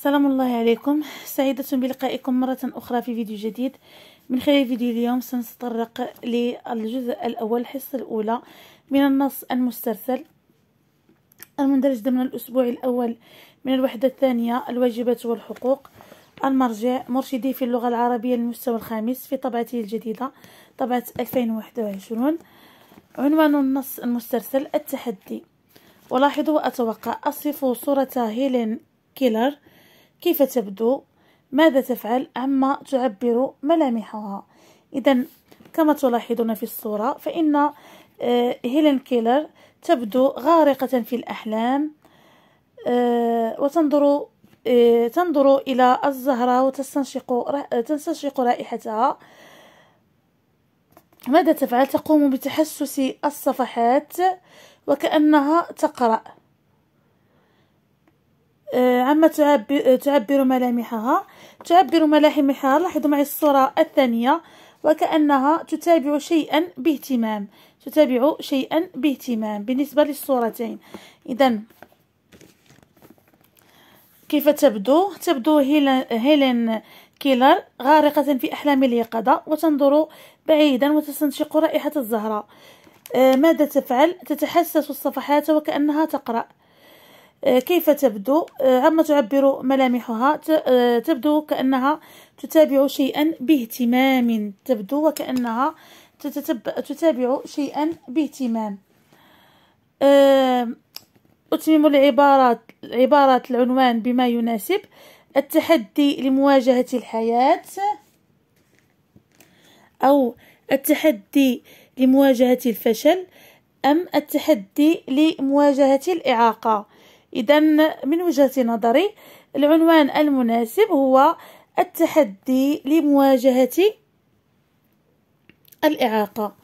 السلام الله عليكم سعيدة بلقائكم مرة أخرى في فيديو جديد من خلال فيديو اليوم سنتطرق للجزء الأول الحصة الأولى من النص المسترسل المندرج ضمن الأسبوع الأول من الوحدة الثانية الواجبات والحقوق المرجع مرشدي في اللغة العربية للمستوى الخامس في طبعته الجديدة طبعة 2021 عنوان النص المسترسل التحدي ولاحظوا وأتوقع أصف صورة هيلين كيلر كيف تبدو ماذا تفعل عما تعبر ملامحها إذا كما تلاحظون في الصورة فإن آه، هيلين كيلر تبدو غارقة في الأحلام آه، وتنظر آه، تنظر إلى الزهرة وتستنشق تستنشق رائحتها ماذا تفعل تقوم بتحسس الصفحات وكأنها تقرأ آه، عما تعبر, آه، تعبر ملامحها تعبر ملامحها لاحظوا معي الصورة الثانية وكأنها تتابع شيئا باهتمام تتابع شيئا باهتمام بالنسبة للصورتين إذا كيف تبدو تبدو هيلين كيلر غارقة في أحلام اليقظة وتنظر بعيدا وتستنشق رائحة الزهرة آه، ماذا تفعل تتحسس الصفحات وكأنها تقرأ آه، كيف تبدو آه، عما تعبر ملامحها آه، تبدو كأنها تتابع شيئا باهتمام تبدو وكأنها تتابع شيئا باهتمام أتمم العبارات عبارات العنوان بما يناسب التحدي لمواجهة الحياة أو التحدي لمواجهة الفشل أم التحدي لمواجهة الإعاقة إذا من وجهة نظري العنوان المناسب هو التحدي لمواجهة الإعاقة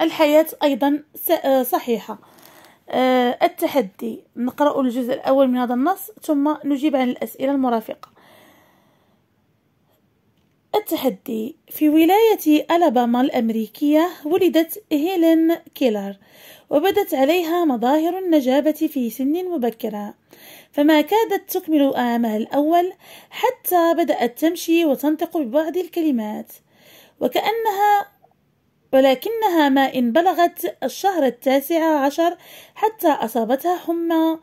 الحياة أيضا آه، صحيحة آه، التحدي نقرأ الجزء الأول من هذا النص ثم نجيب عن الأسئلة المرافقة التحدي في ولاية ألاباما الأمريكية ولدت هيلين كيلر وبدت عليها مظاهر النجابة في سن مبكرة فما كادت تكمل عامها الأول حتى بدأت تمشي وتنطق ببعض الكلمات وكأنها ولكنها ما إن بلغت الشهر التاسع عشر حتى أصابتها حمى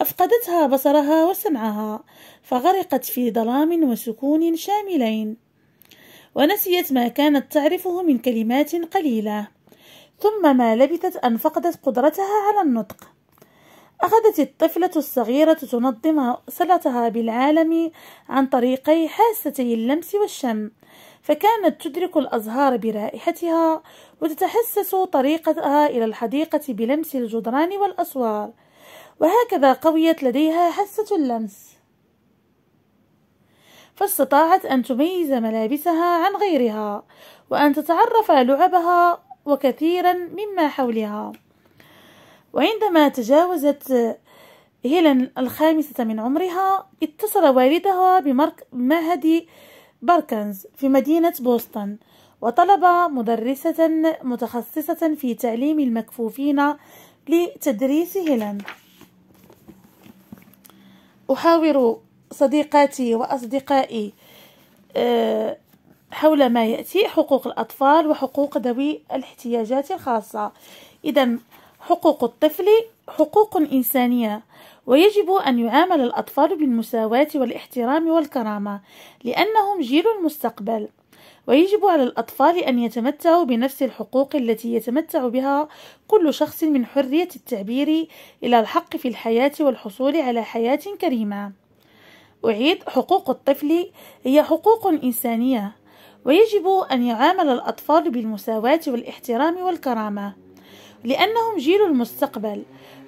أفقدتها بصرها وسمعها فغرقت في ظلام وسكون شاملين ونسيت ما كانت تعرفه من كلمات قليلة ثم ما لبثت أن فقدت قدرتها على النطق أخذت الطفلة الصغيرة تنظم صلتها بالعالم عن طريقي حاستي اللمس والشم فكانت تدرك الأزهار برائحتها وتتحسس طريقتها إلى الحديقة بلمس الجدران والأسوار وهكذا قويت لديها حاسة اللمس فاستطاعت أن تميز ملابسها عن غيرها وأن تتعرف لعبها وكثيرا مما حولها وعندما تجاوزت هيلين الخامسة من عمرها اتصل والدها بمعهد باركنز في مدينة بوسطن وطلب مدرسة متخصصة في تعليم المكفوفين لتدريس هيلين أحاور صديقاتي وأصدقائي آه، حول ما يأتي حقوق الأطفال وحقوق ذوي الاحتياجات الخاصة إذا حقوق الطفل حقوق إنسانية ويجب أن يعامل الأطفال بالمساواة والاحترام والكرامة لأنهم جيل المستقبل ويجب على الأطفال أن يتمتعوا بنفس الحقوق التي يتمتع بها كل شخص من حرية التعبير إلى الحق في الحياة والحصول على حياة كريمة أعيد حقوق الطفل هي حقوق إنسانية ويجب أن يعامل الأطفال بالمساواة والاحترام والكرامة لأنهم جيل المستقبل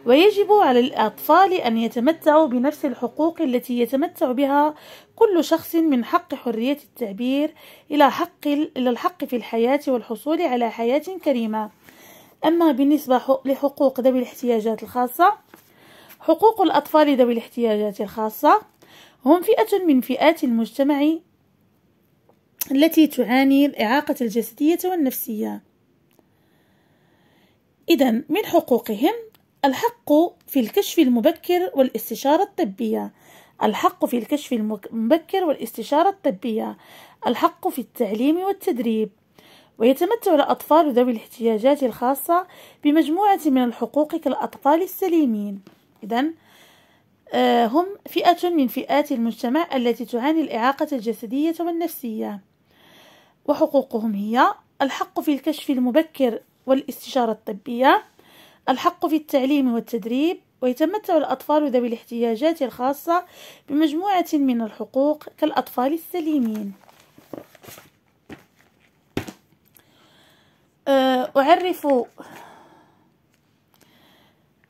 ويجب على الأطفال أن يتمتعوا بنفس الحقوق التي يتمتع بها كل شخص من حق حرية التعبير إلى حق إلى الحق في الحياة والحصول على حياة كريمة أما بالنسبة لحقوق ذوي الاحتياجات الخاصة حقوق الأطفال ذوي الاحتياجات الخاصة هم فئة من فئات المجتمع التي تعاني الإعاقة الجسدية والنفسية إذا من حقوقهم الحق في الكشف المبكر والاستشارة الطبية الحق في الكشف المبكر والاستشارة الطبية الحق في التعليم والتدريب ويتمتع الأطفال ذوي الاحتياجات الخاصة بمجموعة من الحقوق كالأطفال السليمين إذا آه، هم فئة من فئات المجتمع التي تعاني الإعاقة الجسدية والنفسية وحقوقهم هي الحق في الكشف المبكر والاستشارة الطبية الحق في التعليم والتدريب ويتمتع الأطفال ذوي الاحتياجات الخاصة بمجموعة من الحقوق كالأطفال السليمين آه، أعرف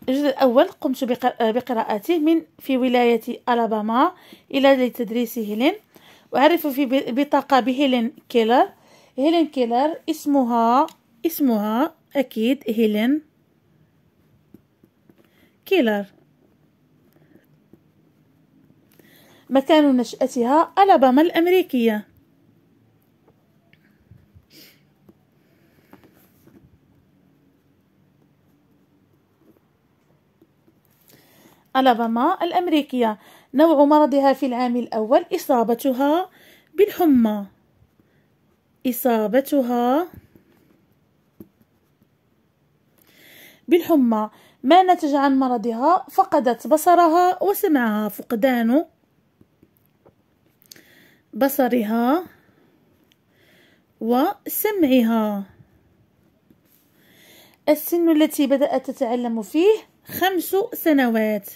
الجزء الأول قمت بقراءته من في ولاية ألاباما إلى لتدريس هيلين أعرف في بطاقة بهيلين كيلر هيلين كيلر اسمها اسمها أكيد هيلين كيلر مكان نشأتها ألاباما الأمريكية ألاباما الأمريكية نوع مرضها في العام الأول إصابتها بالحمى إصابتها بالحمى ما نتج عن مرضها فقدت بصرها وسمعها فقدان بصرها وسمعها السن التي بدأت تتعلم فيه خمس سنوات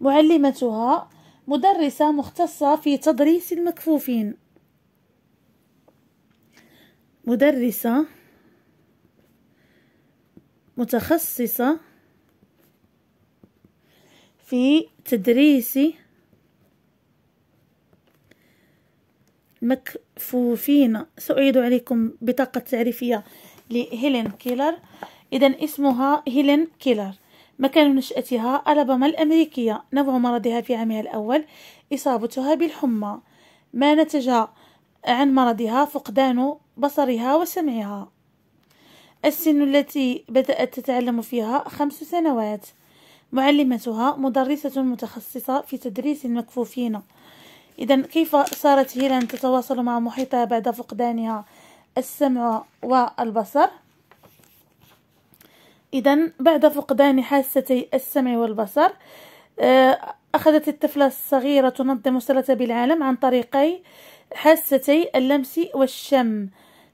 معلمتها مدرسة مختصة في تدريس المكفوفين مدرسة متخصصة في تدريس مكفوفين سأعيد عليكم بطاقة تعريفية لهيلين كيلر إذا اسمها هيلين كيلر مكان نشأتها ألاباما الأمريكية نوع مرضها في عامها الأول إصابتها بالحمى ما نتج عن مرضها فقدان بصرها وسمعها السن التي بدأت تتعلم فيها خمس سنوات معلمتها مدرسة متخصصة في تدريس المكفوفين إذا كيف صارت هيلان تتواصل مع محيطها بعد فقدانها السمع والبصر إذا بعد فقدان حاستي السمع والبصر آه، أخذت الطفلة الصغيرة تنظم صلتها بالعالم عن طريقي حاستي اللمس والشم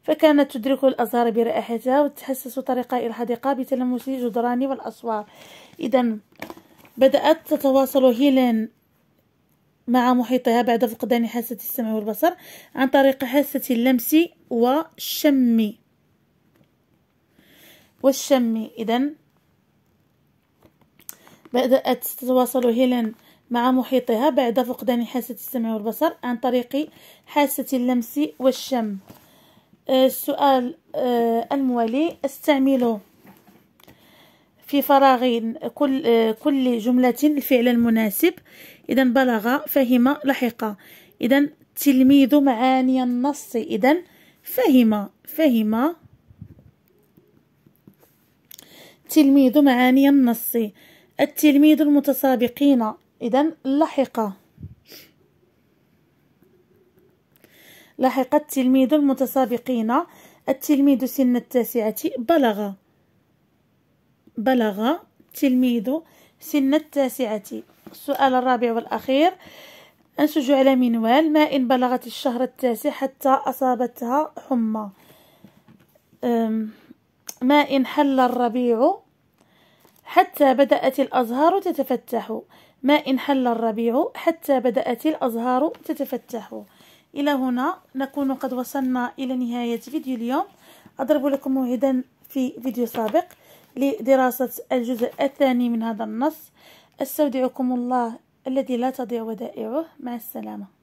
فكانت تدرك الأزهار برائحتها وتتحسس إلى الحديقة بتلمس الجدران والأسوار إذا بدأت تتواصل هيلين مع محيطها بعد فقدان حاسة السمع والبصر عن طريق حاسة اللمس والشم والشم إذا بدأت تتواصل هيلين مع محيطها بعد فقدان حاسة السمع والبصر عن طريق حاسة اللمس والشم آه، السؤال آه، الموالي استعمله في فراغ كل, كل جملة الفعل المناسب إذا بلغ فهم لحق إذا التلميذ معاني النص إذا فهم فهم التلميذ معاني النص التلميذ المتسابقين إذا لحق لحق التلميذ المتسابقين التلميذ سن التاسعة بلغ بلغ تلميذه سن التاسعة السؤال الرابع والأخير أنسج على منوال ما إن بلغت الشهر التاسع حتى أصابتها حمى ما إن حل الربيع حتى بدأت الأزهار تتفتح ما إن حل الربيع حتى بدأت الأزهار تتفتح إلى هنا نكون قد وصلنا إلى نهاية فيديو اليوم أضرب لكم موعدا في فيديو سابق لدراسة الجزء الثاني من هذا النص استودعكم الله الذي لا تضيع ودائعه مع السلامه